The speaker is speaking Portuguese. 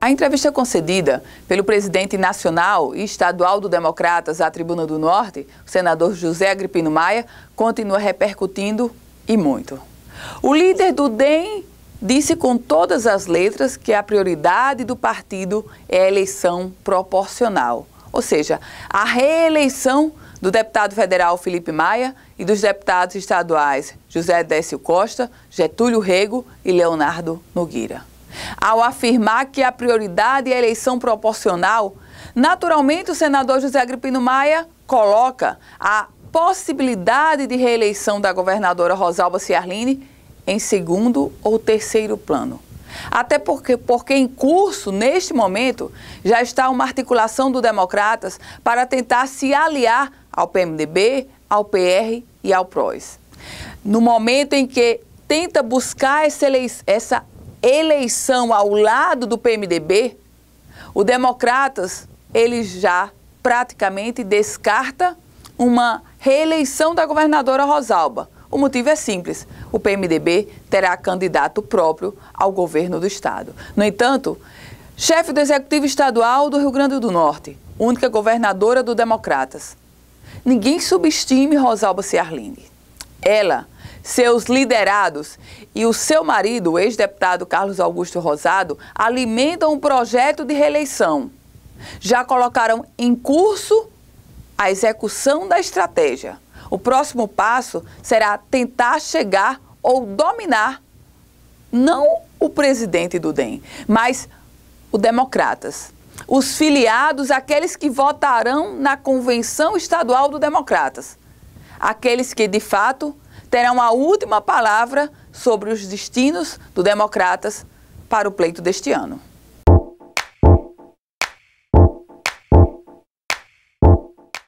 A entrevista é concedida pelo presidente nacional e estadual do Democratas à Tribuna do Norte, o senador José Agripino Maia, continua repercutindo e muito. O líder do DEM disse com todas as letras que a prioridade do partido é a eleição proporcional, ou seja, a reeleição do deputado federal Felipe Maia e dos deputados estaduais José Décio Costa, Getúlio Rego e Leonardo Nogueira. Ao afirmar que a prioridade é a eleição proporcional, naturalmente o senador José Agripino Maia coloca a possibilidade de reeleição da governadora Rosalba Ciarline em segundo ou terceiro plano. Até porque, porque em curso, neste momento, já está uma articulação do Democratas para tentar se aliar ao PMDB, ao PR e ao PROS. No momento em que tenta buscar essa, essa eleição ao lado do PMDB, o Democratas ele já praticamente descarta uma reeleição da governadora Rosalba. O motivo é simples: o PMDB terá candidato próprio ao governo do estado. No entanto, chefe do Executivo Estadual do Rio Grande do Norte, única governadora do Democratas. Ninguém subestime Rosalba Ciarline. Ela seus liderados e o seu marido, o ex-deputado Carlos Augusto Rosado, alimentam um projeto de reeleição. Já colocaram em curso a execução da estratégia. O próximo passo será tentar chegar ou dominar não o presidente do DEM, mas o Democratas os filiados, aqueles que votarão na convenção estadual do Democratas, aqueles que de fato terão a última palavra sobre os destinos do Democratas para o pleito deste ano.